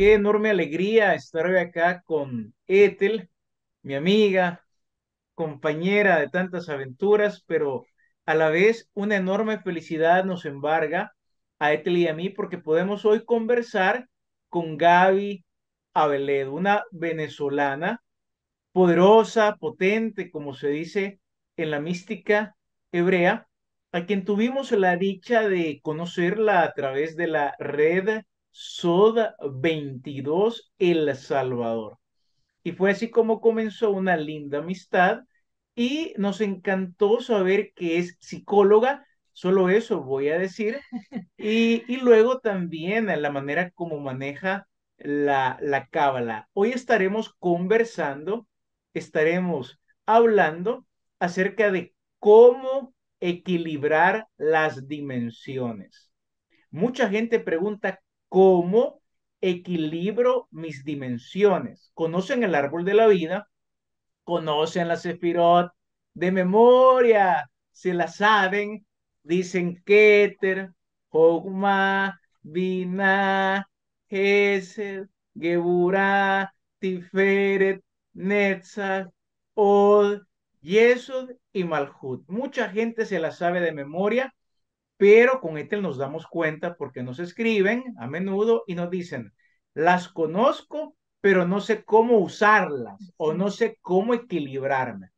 Qué enorme alegría estar hoy acá con Ethel, mi amiga, compañera de tantas aventuras, pero a la vez una enorme felicidad nos embarga a Ethel y a mí porque podemos hoy conversar con Gaby Aveled, una venezolana poderosa, potente, como se dice en la mística hebrea, a quien tuvimos la dicha de conocerla a través de la red Soda 22 El Salvador. Y fue así como comenzó una linda amistad y nos encantó saber que es psicóloga, solo eso voy a decir, y, y luego también la manera como maneja la, la cábala. Hoy estaremos conversando, estaremos hablando acerca de cómo equilibrar las dimensiones. Mucha gente pregunta cómo equilibro mis dimensiones. Conocen el árbol de la vida, conocen la Sefirot de memoria, se la saben, dicen Keter, Hogma, Binah, Gesed, Geburah, Tiferet, Netzach, Od, Yesod y Malhud. Mucha gente se la sabe de memoria pero con Ethel nos damos cuenta porque nos escriben a menudo y nos dicen, las conozco, pero no sé cómo usarlas o no sé cómo equilibrarme.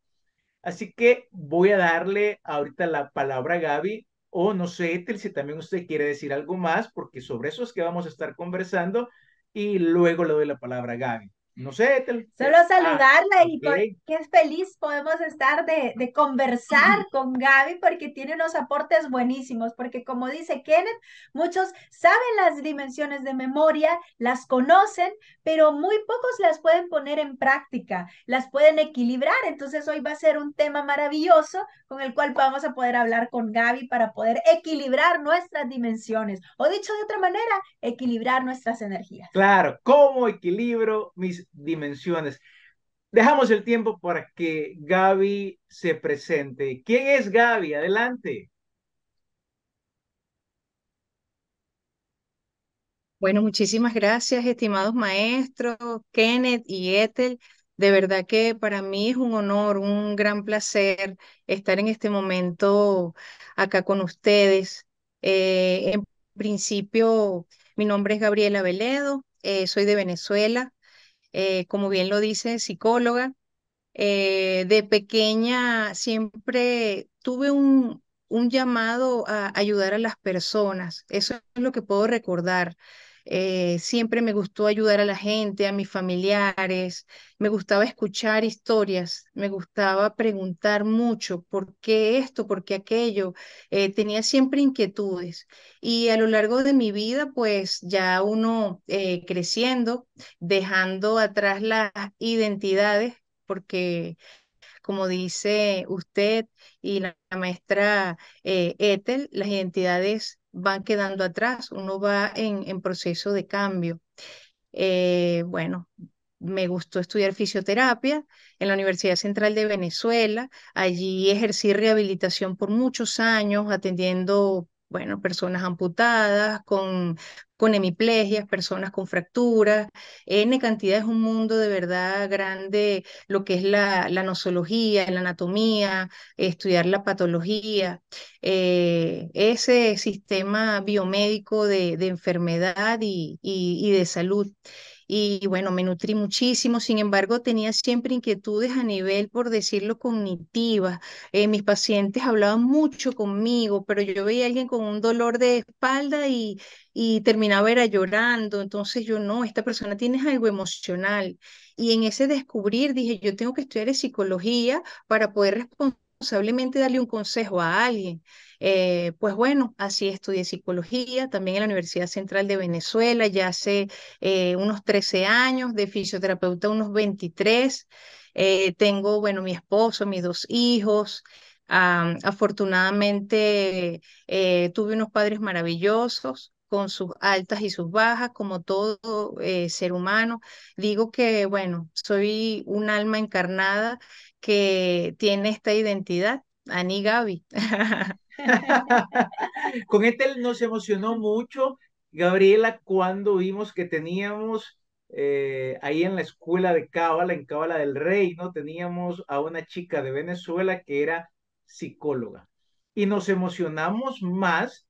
Así que voy a darle ahorita la palabra a Gaby o no sé, Ethel, si también usted quiere decir algo más, porque sobre eso es que vamos a estar conversando y luego le doy la palabra a Gaby no sé. Solo ah, saludarla y qué feliz podemos estar de, conversar con Gaby porque tiene unos aportes buenísimos, porque como dice Kenneth, muchos saben las dimensiones de memoria, las conocen, pero muy pocos las pueden poner en práctica, las pueden equilibrar. Entonces hoy va a ser un tema maravilloso con el cual vamos a poder hablar con Gaby para poder equilibrar nuestras dimensiones, o dicho de otra manera, equilibrar nuestras energías. Claro, ¿cómo equilibro mis dimensiones. Dejamos el tiempo para que Gaby se presente. ¿Quién es Gaby? Adelante. Bueno, muchísimas gracias, estimados maestros, Kenneth y Ethel. De verdad que para mí es un honor, un gran placer estar en este momento acá con ustedes. Eh, en principio, mi nombre es Gabriela Veledo, eh, soy de Venezuela, eh, como bien lo dice, psicóloga. Eh, de pequeña siempre tuve un llamado a ayudar a las personas, eso es lo que puedo recordar. Eh, siempre me gustó ayudar a la gente, a mis familiares, me gustaba escuchar historias, me gustaba preguntar mucho, ¿por qué esto? ¿Por qué aquello? Eh, tenía siempre inquietudes y a lo largo de mi vida, pues ya uno eh, creciendo, dejando atrás las identidades, porque como dice usted y la maestra Ethel, las identidades van quedando atrás, uno va en, en proceso de cambio. Eh, bueno, me gustó estudiar fisioterapia en la Universidad Central de Venezuela. Allí ejercí rehabilitación por muchos años, atendiendo bueno, personas amputadas, con, con hemiplegias, personas con fracturas, N cantidad, es un mundo de verdad grande, lo que es la, nosología, la anatomía, estudiar la patología, eh, ese sistema biomédico de, enfermedad y de salud y bueno, me nutrí muchísimo, sin embargo tenía siempre inquietudes a nivel, por decirlo, cognitiva. Eh, mis pacientes hablaban mucho conmigo, pero yo veía a alguien con un dolor de espalda y, y terminaba era llorando, entonces yo no, esta persona tiene algo emocional. Y en ese descubrir dije, yo tengo que estudiar psicología para poder responder responsablemente darle un consejo a alguien. Eh, pues bueno, así estudié psicología, también en la Universidad Central de Venezuela, ya hace eh, unos 13 años, de fisioterapeuta unos 23. Eh, tengo, bueno, mi esposo, mis dos hijos. afortunadamente tuve unos padres maravillosos con sus altas y sus bajas, como todo eh, ser humano. Digo que, bueno, soy un alma encarnada que tiene esta identidad, Ani Gaby. con este nos emocionó mucho, Gabriela, cuando vimos que teníamos eh, ahí en la escuela de Cábala, en Cábala del Rey, ¿no? Teníamos a una chica de Venezuela que era psicóloga. Y nos emocionamos más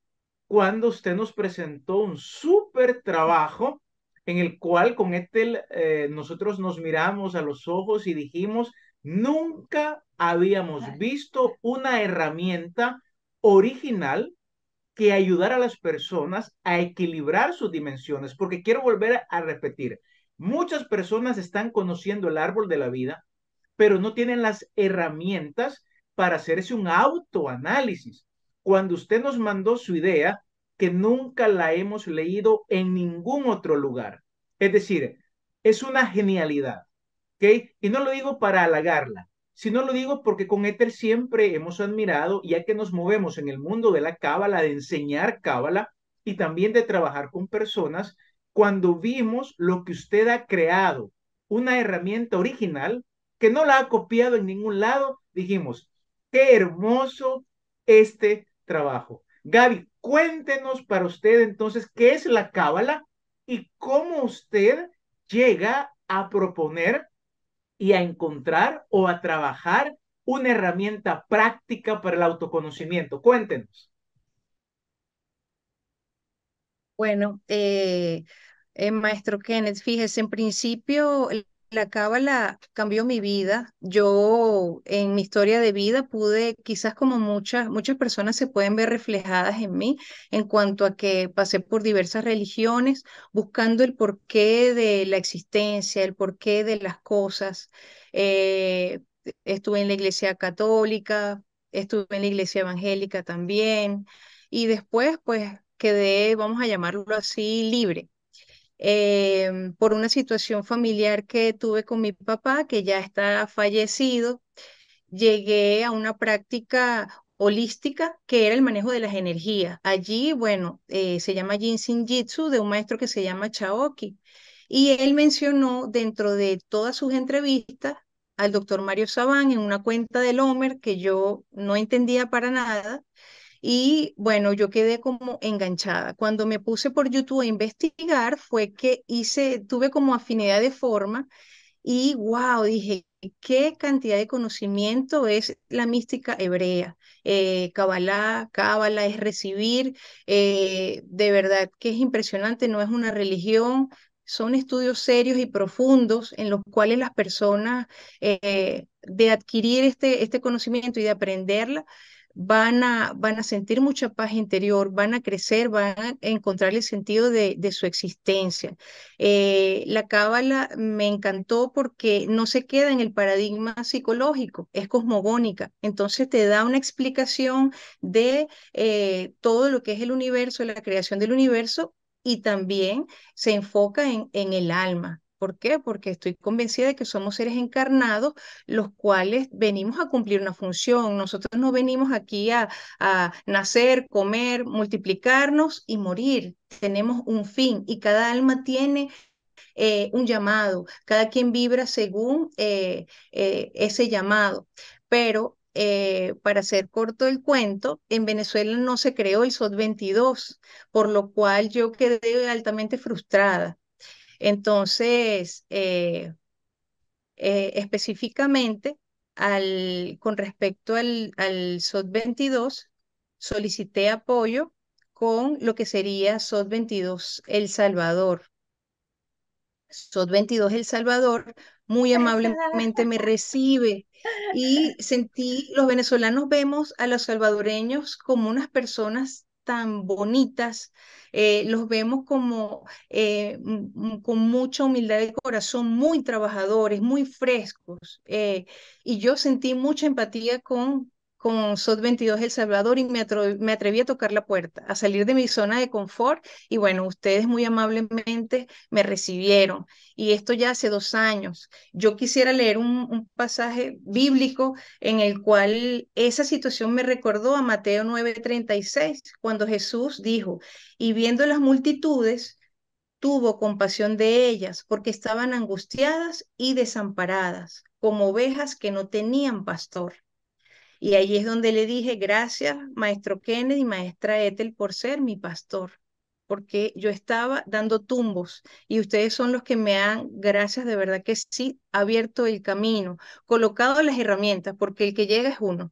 cuando usted nos presentó un súper trabajo en el cual con este eh, nosotros nos miramos a los ojos y dijimos, nunca habíamos visto una herramienta original que ayudara a las personas a equilibrar sus dimensiones, porque quiero volver a repetir, muchas personas están conociendo el árbol de la vida, pero no tienen las herramientas para hacerse un autoanálisis cuando usted nos mandó su idea que nunca la hemos leído en ningún otro lugar. Es decir, es una genialidad. ¿ok? Y no lo digo para halagarla, sino lo digo porque con Éter siempre hemos admirado, ya que nos movemos en el mundo de la cábala, de enseñar cábala y también de trabajar con personas, cuando vimos lo que usted ha creado, una herramienta original que no la ha copiado en ningún lado, dijimos, qué hermoso este trabajo. Gaby, cuéntenos para usted entonces qué es la cábala y cómo usted llega a proponer y a encontrar o a trabajar una herramienta práctica para el autoconocimiento. Cuéntenos. Bueno, eh, eh, maestro Kenneth, fíjese, en principio la cábala cambió mi vida. Yo en mi historia de vida pude, quizás como muchas, muchas personas se pueden ver reflejadas en mí en cuanto a que pasé por diversas religiones buscando el porqué de la existencia, el porqué de las cosas. Eh, estuve en la iglesia católica, estuve en la iglesia evangélica también y después pues quedé, vamos a llamarlo así, libre Em, por una situación familiar que tuve con mi papá, que ya está fallecido, llegué a una práctica holística que era el manejo de las energías. Allí, bueno, eh, se llama Jinsin Jitsu de un maestro que se llama Chaoki. Y él mencionó dentro de todas sus entrevistas al doctor Mario Sabán en una cuenta del Homer que yo no entendía para nada. Y bueno, yo quedé como enganchada. Cuando me puse por YouTube a investigar fue que hice, tuve como afinidad de forma y wow, dije, qué cantidad de conocimiento es la mística hebrea. Eh, Kabbalah, es recibir, eh, de verdad que es impresionante, no es una religión, son estudios serios y profundos en los cuales las personas eh, de adquirir este, este conocimiento y de aprenderla, van a, van a sentir mucha paz interior, van a crecer, van a encontrar el sentido de, su existencia. Eh, la cábala me encantó porque no se queda en el paradigma psicológico, es cosmogónica, entonces te da una explicación de eh, todo lo que es el universo, la creación del universo, y también se enfoca en el alma, ¿Por qué? Porque estoy convencida de que somos seres encarnados, los cuales venimos a cumplir una función. Nosotros no venimos aquí a, nacer, comer, multiplicarnos y morir. Tenemos un fin y cada alma tiene eh, un llamado. Cada quien vibra según eh, eh, ese llamado. Pero para hacer corto el cuento, en Venezuela no se creó el 22, por lo cual yo quedé altamente frustrada. Entonces, eh, eh, específicamente al, con respecto al, al SOT 22, solicité apoyo con lo que sería SOT 22 El Salvador. SOT 22 El Salvador muy amablemente me recibe y sentí, los venezolanos vemos a los salvadoreños como unas personas tan bonitas, eh, los vemos como eh, con mucha humildad de corazón, muy trabajadores, muy frescos. Eh, y yo sentí mucha empatía con con SOT 22 El Salvador y me, atreví a tocar la puerta, a salir de mi zona de confort y bueno, ustedes muy amablemente me recibieron y esto ya hace dos años. Yo quisiera leer un, un pasaje bíblico en el cual esa situación me recordó a Mateo 9:36, cuando Jesús dijo, y viendo las multitudes, tuvo compasión de ellas porque estaban angustiadas y desamparadas, como ovejas que no tenían pastor. Y ahí es donde le dije, gracias, maestro Kennedy, maestra Ethel, por ser mi pastor, porque yo estaba dando tumbos y ustedes son los que me han, gracias de verdad que sí, abierto el camino, colocado las herramientas, porque el que llega es uno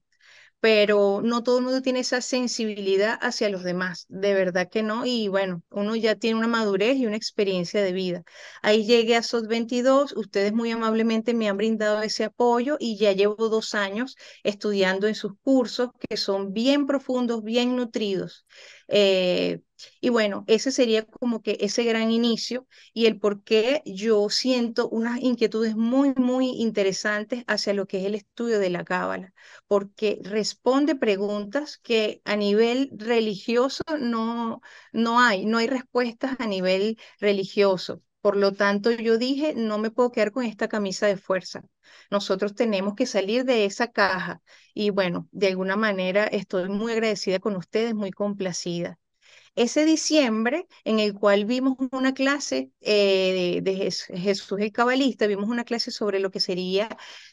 pero no todo el mundo tiene esa sensibilidad hacia los demás, de verdad que no, y bueno, uno ya tiene una madurez y una experiencia de vida. Ahí llegué a SOT 22, ustedes muy amablemente me han brindado ese apoyo y ya llevo dos años estudiando en sus cursos que son bien profundos, bien nutridos. Eh, y bueno, ese sería como que ese gran inicio y el por qué yo siento unas inquietudes muy, muy interesantes hacia lo que es el estudio de la cábala, porque responde preguntas que a nivel religioso no, no hay, no hay respuestas a nivel religioso. Por lo tanto, yo dije, no me puedo quedar con esta camisa de fuerza. Nosotros tenemos que salir de esa caja. Y bueno, de alguna manera estoy muy agradecida con ustedes, muy complacida. Ese diciembre, en el cual vimos una clase eh, de, Jesús el Cabalista, vimos una clase sobre lo que sería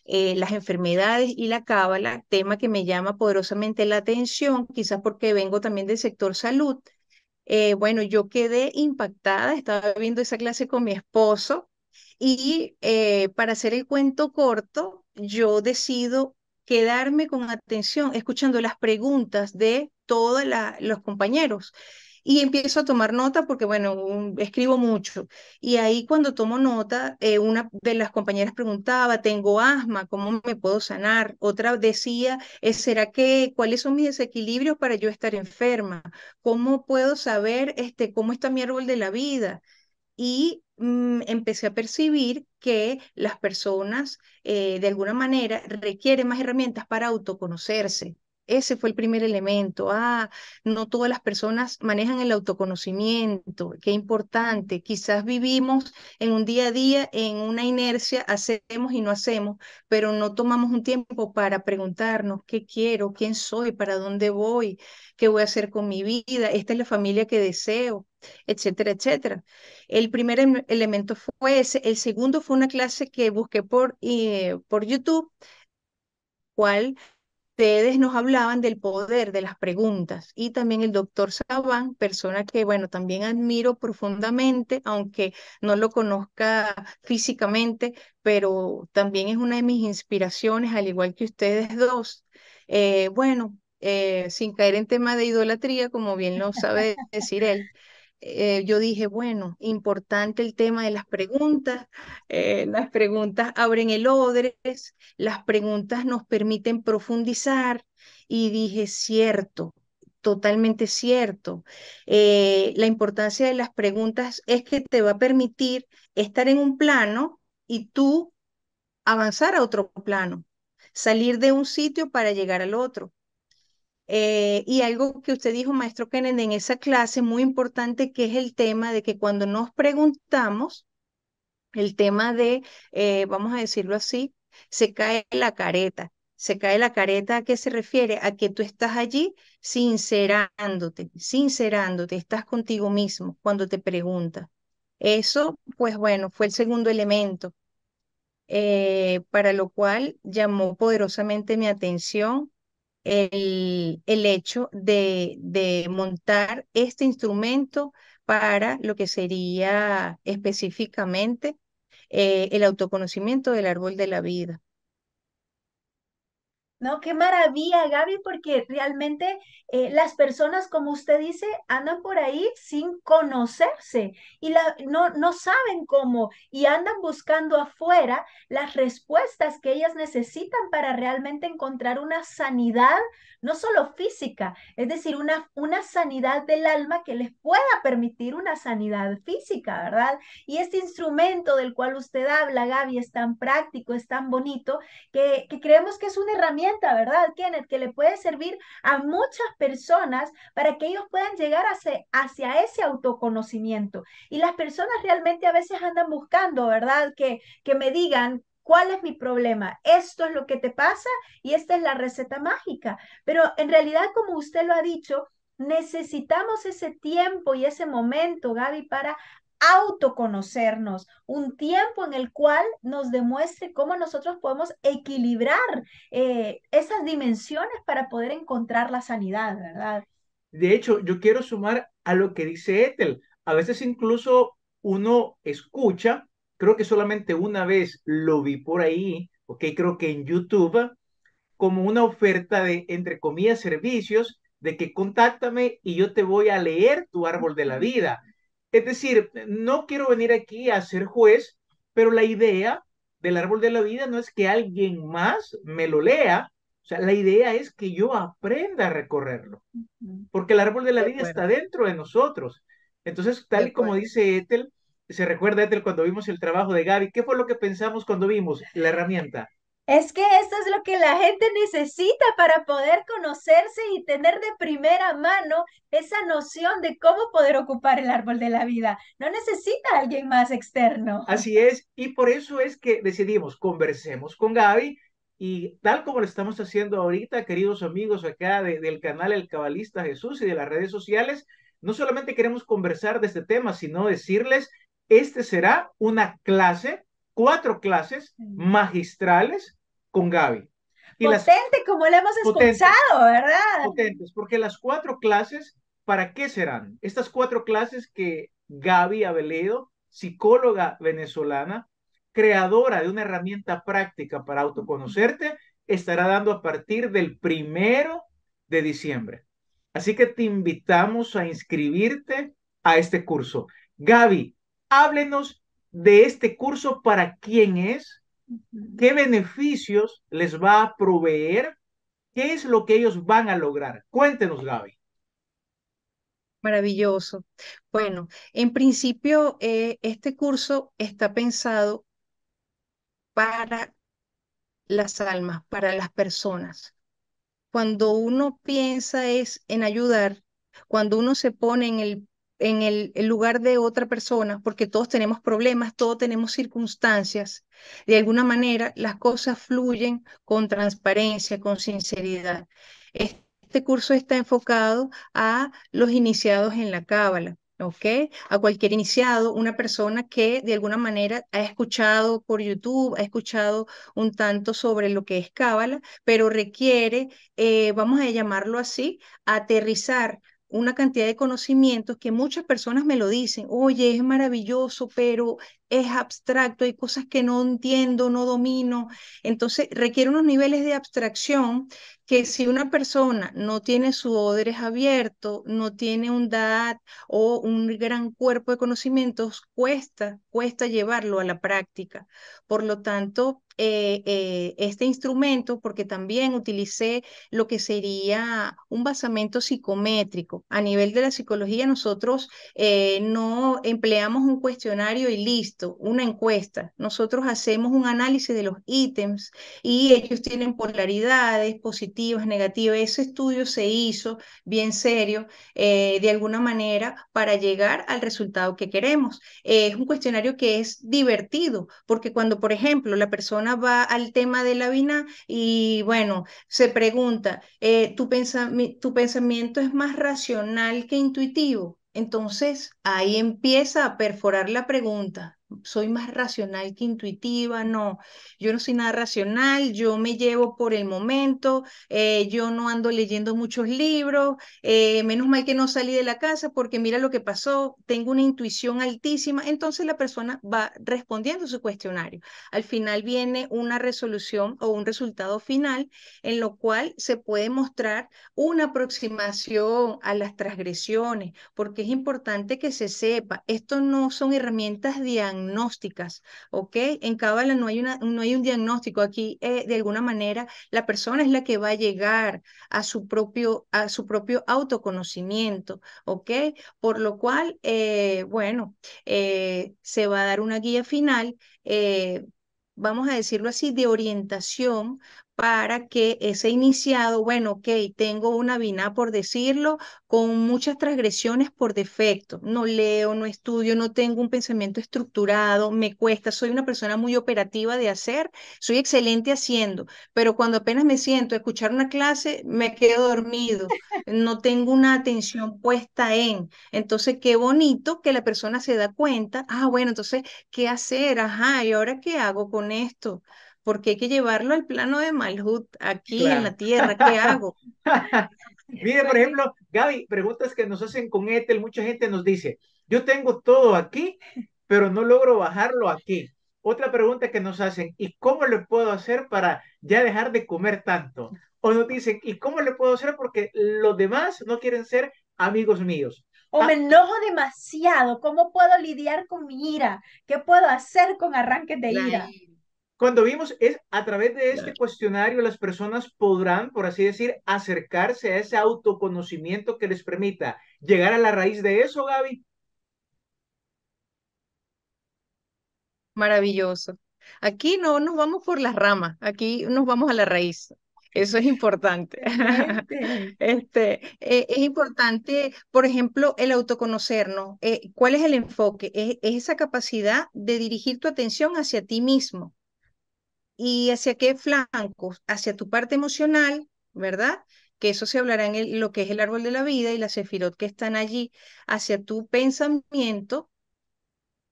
eh, las enfermedades y la cábala, tema que me llama poderosamente la atención, quizás porque vengo también del sector salud. Eh, bueno, yo quedé impactada, estaba viendo esa clase con mi esposo y eh, para hacer el cuento corto, yo decido quedarme con atención escuchando las preguntas de todos los compañeros y empiezo a tomar nota porque, bueno, escribo mucho. Y ahí cuando tomo nota, eh, una de las compañeras preguntaba, tengo asma, ¿cómo me puedo sanar? Otra decía, eh, ¿será que cuáles son mis desequilibrios para yo estar enferma? ¿Cómo puedo saber este, cómo está mi árbol de la vida? Y mm, empecé a percibir que las personas, eh, de alguna manera, requieren más herramientas para autoconocerse ese fue el primer elemento. Ah, no todas las personas manejan el autoconocimiento, qué importante. Quizás vivimos en un día a día, en una inercia, hacemos y no hacemos, pero no tomamos un tiempo para preguntarnos qué quiero, quién soy, para dónde voy, qué voy a hacer con mi vida, esta es la familia que deseo, etcétera, etcétera. El primer em, elemento fue ese. El segundo fue una clase que busqué por, eh, por YouTube, cual ustedes nos hablaban del poder de las preguntas y también el doctor Sabán, persona que, bueno, también admiro profundamente, aunque no lo conozca físicamente, pero también es una de mis inspiraciones, al igual que ustedes dos. Eh, bueno, eh, sin caer en tema de idolatría, como bien lo sabe decir él, eh, yo dije, bueno, importante el tema de las preguntas, eh, las preguntas abren el odres, las preguntas nos permiten profundizar y dije, cierto, totalmente cierto. Eh, la importancia de las preguntas es que te va a permitir estar en un plano y tú avanzar a otro plano, salir de un sitio para llegar al otro. Eh, y algo que usted dijo, maestro Kennedy, en esa clase muy importante, que es el tema de que cuando nos preguntamos, el tema de, eh, vamos a decirlo así, se cae la careta. Se cae la careta a qué se refiere? A que tú estás allí sincerándote, sincerándote, estás contigo mismo cuando te pregunta. Eso, pues bueno, fue el segundo elemento, eh, para lo cual llamó poderosamente mi atención el, hecho de, montar este instrumento para lo que sería específicamente eh, el autoconocimiento del árbol de la vida. ¿no? Qué maravilla, Gaby, porque realmente eh, las personas, como usted dice, andan por ahí sin conocerse y no, no saben cómo y andan buscando afuera las respuestas que ellas necesitan para realmente encontrar una sanidad, no solo física, es decir, una, una sanidad del alma que les pueda permitir una sanidad física, ¿verdad? Y este instrumento del cual usted habla, Gaby, es tan práctico, es tan bonito, que, que creemos que es una herramienta, ¿verdad, Kenneth? Que le puede servir a muchas personas para que ellos puedan llegar hacia, hacia ese autoconocimiento. Y las personas realmente a veces andan buscando, ¿verdad? Que, que me digan ¿Cuál es mi problema? Esto es lo que te pasa y esta es la receta mágica. Pero en realidad, como usted lo ha dicho, necesitamos ese tiempo y ese momento, Gaby, para autoconocernos, un tiempo en el cual nos demuestre cómo nosotros podemos equilibrar eh, esas dimensiones para poder encontrar la sanidad, ¿verdad? De hecho, yo quiero sumar a lo que dice Ethel. A veces incluso uno escucha Creo que solamente una vez lo vi por ahí, ok, creo que en YouTube, como una oferta de, entre comillas, servicios, de que contáctame y yo te voy a leer tu árbol de la vida. Es decir, no quiero venir aquí a ser juez, pero la idea del árbol de la vida no es que alguien más me lo lea, o sea, la idea es que yo aprenda a recorrerlo, porque el árbol de la vida está dentro de nosotros. Entonces, tal y como dice Ethel, se recuerda, Ethel, cuando vimos el trabajo de Gaby, ¿qué fue lo que pensamos cuando vimos la herramienta? Es que esto es lo que la gente necesita para poder conocerse y tener de primera mano esa noción de cómo poder ocupar el árbol de la vida. No necesita alguien más externo. Así es, y por eso es que decidimos conversemos con Gaby y tal como lo estamos haciendo ahorita, queridos amigos acá del canal El Cabalista Jesús y de las redes sociales, no solamente queremos conversar de este tema, sino decirles este será una clase, cuatro clases magistrales con Gaby. Y potente, como la hemos escuchado, ¿verdad? Potentes, porque las cuatro clases, ¿para qué serán? Estas cuatro clases que Gaby Aveledo, psicóloga venezolana, creadora de una herramienta práctica para autoconocerte, estará dando a partir del primero de diciembre. Así que te invitamos a inscribirte a este curso. Gaby, háblenos de este curso para quién es, qué beneficios les va a proveer, qué es lo que ellos van a lograr. Cuéntenos, Gaby. Maravilloso. Bueno, en principio, eh, este curso está pensado para las almas, para las personas. Cuando uno piensa es en ayudar, cuando uno se pone en el en el, lugar de otra persona, porque todos tenemos problemas, todos tenemos circunstancias. De alguna manera, las cosas fluyen con transparencia, con sinceridad. Este curso está enfocado a los iniciados en la cábala. ¿ok? A cualquier iniciado, una persona que de alguna manera ha escuchado por YouTube, ha escuchado un tanto sobre lo que es Cábala, pero requiere, eh, vamos a llamarlo así, aterrizar una cantidad de conocimientos que muchas personas me lo dicen, oye, es maravilloso, pero es abstracto, hay cosas que no entiendo, no domino. Entonces, requiere unos niveles de abstracción que si una persona no tiene su odres abierto, no tiene un DAD o un gran cuerpo de conocimientos, cuesta, cuesta llevarlo a la práctica. Por lo tanto, eh, eh, este instrumento porque también utilicé lo que sería un basamento psicométrico. A nivel de la psicología nosotros eh, no empleamos un cuestionario y listo, una encuesta. Nosotros hacemos un análisis de los ítems y ellos tienen polaridades positivas, negativas. Ese estudio se hizo bien serio de alguna manera para llegar al resultado que queremos. es un cuestionario que es divertido porque cuando, por ejemplo, la persona va al tema de la vina y bueno, se pregunta, eh, ¿tu, ¿tu pensamiento es más racional que intuitivo? Entonces ahí empieza a perforar la pregunta soy más racional que intuitiva, no, yo no soy nada racional, yo me llevo por el momento, eh, yo no ando leyendo muchos libros, eh, menos mal que no salí de la casa porque mira lo que pasó, tengo una intuición altísima, entonces la persona va respondiendo su cuestionario. Al final viene una resolución o un resultado final en lo cual se puede mostrar una aproximación a las transgresiones, porque es importante que se sepa, esto no son herramientas diagnósticas, diagnósticas, ¿ok? En Kabbalah no hay, una, no hay un diagnóstico, aquí eh, de alguna manera la persona es la que va a llegar a su propio, a su propio autoconocimiento, ¿ok? Por lo cual, eh, bueno, eh, se va a dar una guía final vamos a decirlo así, de orientación para que ese iniciado, bueno, ok, tengo una vina, por decirlo, con muchas transgresiones por defecto. No leo, no estudio, no tengo un pensamiento estructurado, me cuesta, soy una persona muy operativa de hacer, soy excelente haciendo, pero cuando apenas me siento a escuchar una clase, me quedo dormido, no tengo una atención puesta en. Entonces, qué bonito que la persona se da cuenta, ah, bueno, entonces, ¿qué hacer? Ajá, ¿y ahora qué hago con esto? porque hay que llevarlo al plano de Malhut, aquí en la tierra, ¿qué hago? Mire, por ejemplo, Gaby, preguntas que nos hacen con Ethel, mucha gente nos dice, yo tengo todo aquí, pero no logro bajarlo aquí. Otra pregunta que nos hacen, ¿y cómo le puedo hacer para ya dejar de comer tanto? O nos dicen, ¿y cómo le puedo hacer porque los demás no quieren ser amigos míos? o me ah. enojo demasiado, ¿cómo puedo lidiar con mi ira? ¿Qué puedo hacer con arranques de ira? Cuando vimos es a través de este cuestionario las personas podrán, por así decir, acercarse a ese autoconocimiento que les permita llegar a la raíz de eso, Gaby. Maravilloso. Aquí no nos vamos por las ramas, aquí nos vamos a la raíz. Eso es importante. este, eh, es importante, por ejemplo, el autoconocernos. Eh, ¿Cuál es el enfoque? es, esa capacidad de dirigir tu atención hacia ti mismo. ¿Y hacia qué flanco? Hacia tu parte emocional, ¿verdad? Que eso se hablará en lo que es el árbol de la vida y la sefirot que están allí, hacia tu pensamiento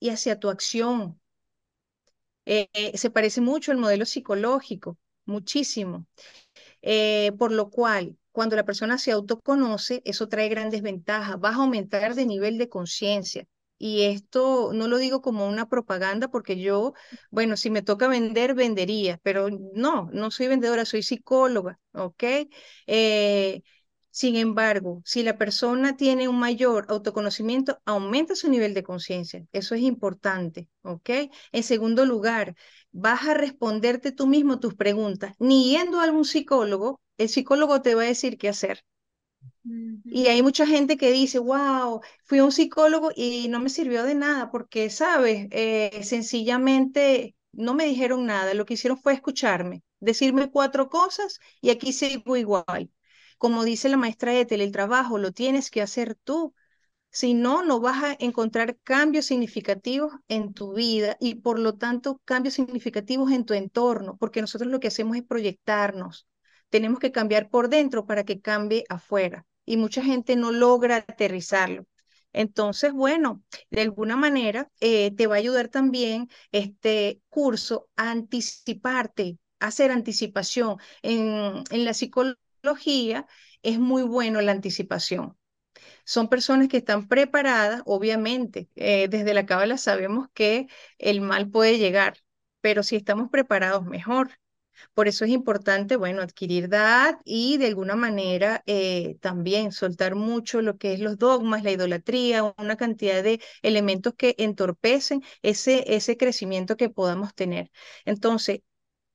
y hacia tu acción. Eh, eh, se parece mucho al modelo psicológico, muchísimo. Eh, por lo cual, cuando la persona se autoconoce, eso trae grandes ventajas. Vas a aumentar de nivel de conciencia, y esto no lo digo como una propaganda porque yo, bueno, si me toca vender, vendería, pero no, no soy vendedora, soy psicóloga, ¿ok? Eh, sin embargo, si la persona tiene un mayor autoconocimiento, aumenta su nivel de conciencia. Eso es importante, ¿ok? En segundo lugar, vas a responderte tú mismo tus preguntas. Ni yendo a algún psicólogo, el psicólogo te va a decir qué hacer. Y hay mucha gente que dice, wow, fui a un psicólogo y no me sirvió de nada, porque, sabes, eh, sencillamente no me dijeron nada, lo que hicieron fue escucharme, decirme cuatro cosas y aquí sigo igual. Como dice la maestra Ethel, el trabajo lo tienes que hacer tú, si no, no vas a encontrar cambios significativos en tu vida y por lo tanto cambios significativos en tu entorno, porque nosotros lo que hacemos es proyectarnos. Tenemos que cambiar por dentro para que cambie afuera y mucha gente no logra aterrizarlo. Entonces, bueno, de alguna manera eh, te va a ayudar también este curso a anticiparte, hacer anticipación. En, en la psicología es muy bueno la anticipación. Son personas que están preparadas, obviamente, eh, desde la cábala sabemos que el mal puede llegar, pero si estamos preparados mejor. Por eso es importante, bueno, adquirir edad y de alguna manera eh, también soltar mucho lo que es los dogmas, la idolatría, una cantidad de elementos que entorpecen ese, ese crecimiento que podamos tener. Entonces,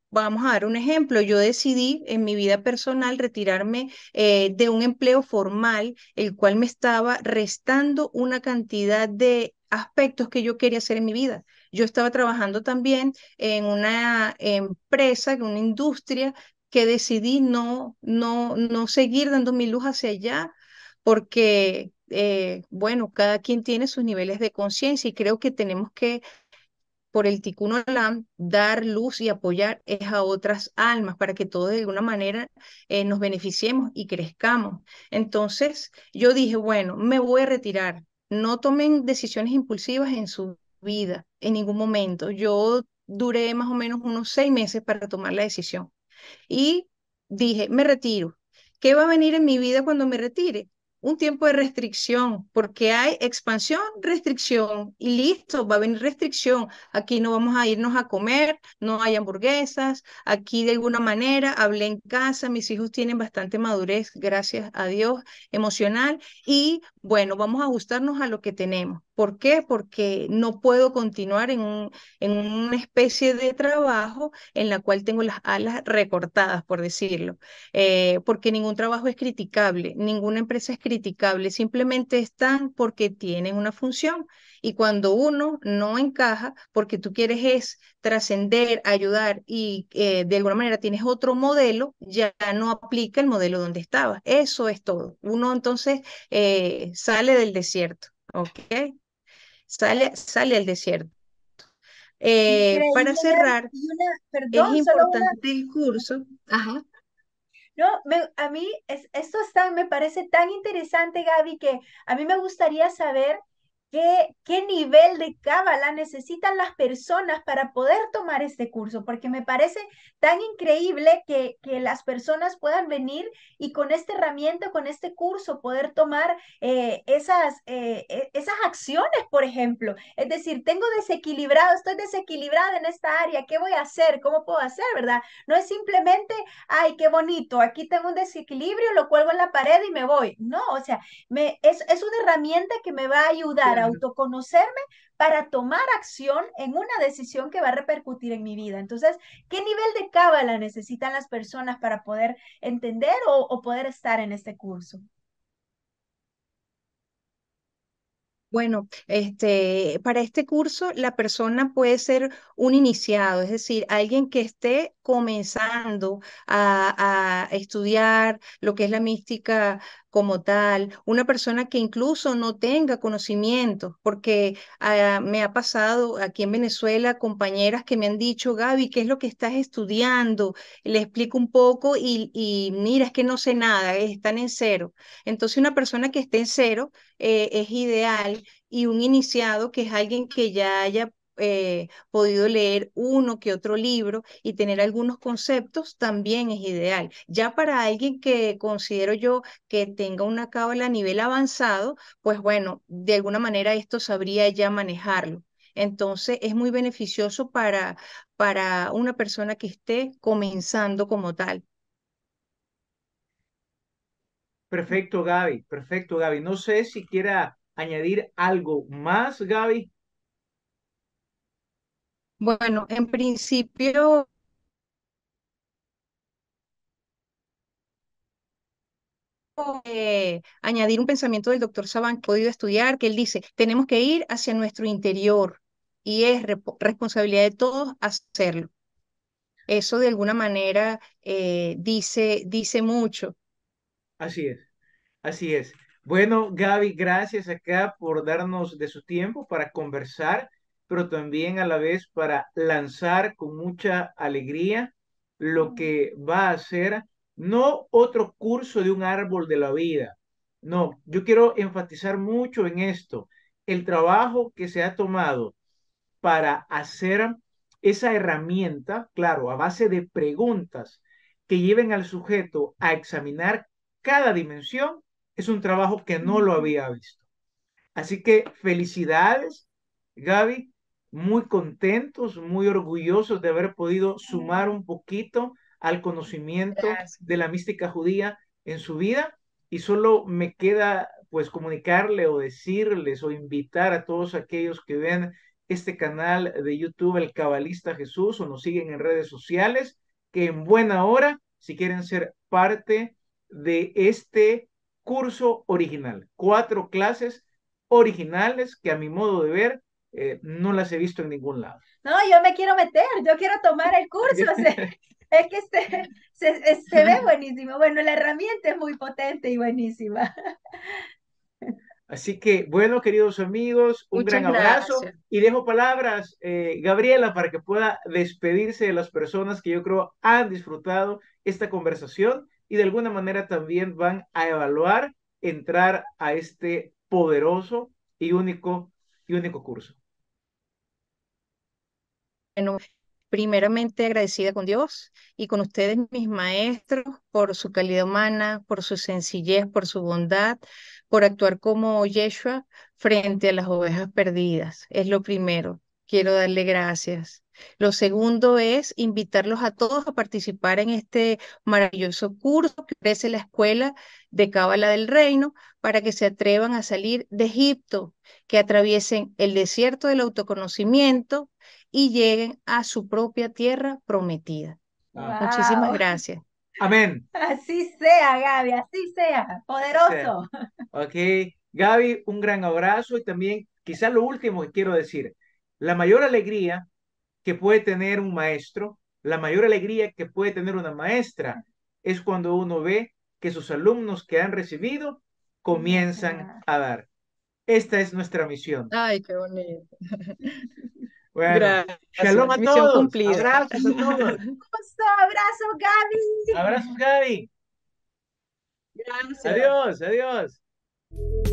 vamos a dar un ejemplo, yo decidí en mi vida personal retirarme eh, de un empleo formal, el cual me estaba restando una cantidad de aspectos que yo quería hacer en mi vida. Yo estaba trabajando también en una empresa, en una industria que decidí no, no, no seguir dando mi luz hacia allá porque, eh, bueno, cada quien tiene sus niveles de conciencia y creo que tenemos que, por el ticuno Alam, dar luz y apoyar es a otras almas para que todos de alguna manera eh, nos beneficiemos y crezcamos. Entonces, yo dije, bueno, me voy a retirar. No tomen decisiones impulsivas en su vida en ningún momento. Yo duré más o menos unos seis meses para tomar la decisión y dije, me retiro. ¿Qué va a venir en mi vida cuando me retire? Un tiempo de restricción, porque hay expansión, restricción y listo, va a venir restricción. Aquí no vamos a irnos a comer, no hay hamburguesas, aquí de alguna manera hablé en casa, mis hijos tienen bastante madurez, gracias a Dios, emocional y bueno, vamos a ajustarnos a lo que tenemos. ¿Por qué? Porque no puedo continuar en, en una especie de trabajo en la cual tengo las alas recortadas, por decirlo, eh, porque ningún trabajo es criticable, ninguna empresa es criticable, simplemente están porque tienen una función y cuando uno no encaja, porque tú quieres es trascender, ayudar y eh, de alguna manera tienes otro modelo, ya no aplica el modelo donde estaba, Eso es todo. Uno entonces eh, sale del desierto. ¿ok? sale, sale al desierto. Eh, para cerrar, es importante el curso. No, a mí esto tan me parece tan interesante, Gaby, que a mí me gustaría saber qué, qué nivel de cábala necesitan las personas para poder tomar este curso, porque me parece tan increíble que, que, las personas puedan venir y con esta herramienta, con este curso, poder tomar eh, esas, eh, e, esas acciones, por ejemplo. Es decir, tengo desequilibrado, estoy desequilibrada en esta área, ¿qué voy a hacer? ¿Cómo puedo hacer, verdad? No es simplemente, ay, qué bonito, aquí tengo un desequilibrio, lo cuelgo en la pared y me voy. No, o sea, me, es, es una herramienta que me va a ayudar a autoconocerme para tomar acción en una decisión que va a repercutir en mi vida. Entonces, ¿qué nivel de cábala necesitan las personas para poder entender o, poder estar en este curso? Bueno, este, para este curso la persona puede ser un iniciado, es decir, alguien que esté comenzando a, a estudiar lo que es la mística como tal, una persona que incluso no tenga conocimiento, porque ah, me ha pasado aquí en Venezuela compañeras que me han dicho, Gaby, ¿qué es lo que estás estudiando? Le explico un poco y, y mira, es que no sé nada, eh, están en cero. Entonces una persona que esté en cero eh, es ideal y un iniciado que es alguien que ya haya eh, podido leer uno que otro libro y tener algunos conceptos, también es ideal. Ya para alguien que considero yo que tenga una cábala a nivel avanzado, pues bueno, de alguna manera esto sabría ya manejarlo. Entonces es muy beneficioso para, para una persona que esté comenzando como tal. Perfecto, Gaby, perfecto, Gaby. No sé si quiera añadir algo más, Gaby. Bueno, en principio... Eh, añadir un pensamiento del doctor Saban que he podido estudiar, que él dice, tenemos que ir hacia nuestro interior y es responsabilidad de todos hacerlo. Eso de alguna manera eh, dice, dice mucho. Así es, así es. Bueno, Gaby, gracias acá por darnos de su tiempo para conversar pero también a la vez para lanzar con mucha alegría lo que va a ser no otro curso de un árbol de la vida. No, yo quiero enfatizar mucho en esto, el trabajo que se ha tomado para hacer esa herramienta, claro, a base de preguntas que lleven al sujeto a examinar cada dimensión, es un trabajo que no lo había visto. Así que felicidades, Gaby, muy contentos, muy orgullosos de haber podido sumar un poquito al conocimiento de la mística judía en su vida y solo me queda pues comunicarle o decirles o invitar a todos aquellos que ven este canal de YouTube El Cabalista Jesús o nos siguen en redes sociales que en buena hora si quieren ser parte de este curso original, cuatro clases originales que a mi modo de ver eh, no las he visto en ningún lado. No, yo me quiero meter, yo quiero tomar el curso. es que se, se, ve buenísimo. Bueno, la herramienta es muy potente y buenísima. Así que, bueno, queridos amigos, un gran abrazo y dejo palabras, eh, Gabriela, para que pueda despedirse de las personas que yo creo han disfrutado esta conversación y de alguna manera también van a evaluar entrar a este poderoso y único y único curso. Bueno, primeramente agradecida con Dios y con ustedes, mis maestros, por su calidad humana, por su sencillez, por su bondad, por actuar como Yeshua frente a las ovejas perdidas. Es lo primero. Quiero darle gracias. Lo segundo es invitarlos a todos a participar en este maravilloso curso que ofrece la Escuela de Cábala del Reino para que se atrevan a salir de Egipto, que atraviesen el desierto del autoconocimiento y lleguen a su propia tierra prometida. Ah. Muchísimas gracias. Amén. Así sea, Gaby, así sea, poderoso. Ok, Gaby, un gran abrazo y también quizás lo último que quiero decir, la mayor alegría que puede tener un maestro, la mayor alegría que puede tener una maestra es cuando uno ve que sus alumnos que han recibido comienzan a dar. Esta es nuestra misión. Ay, qué bonito. Bueno, gracias. Shalom a todos. Cumplida. Abrazos a todos. Abrazos, Gaby. Abrazos, Gaby. Gracias. Adiós, adiós.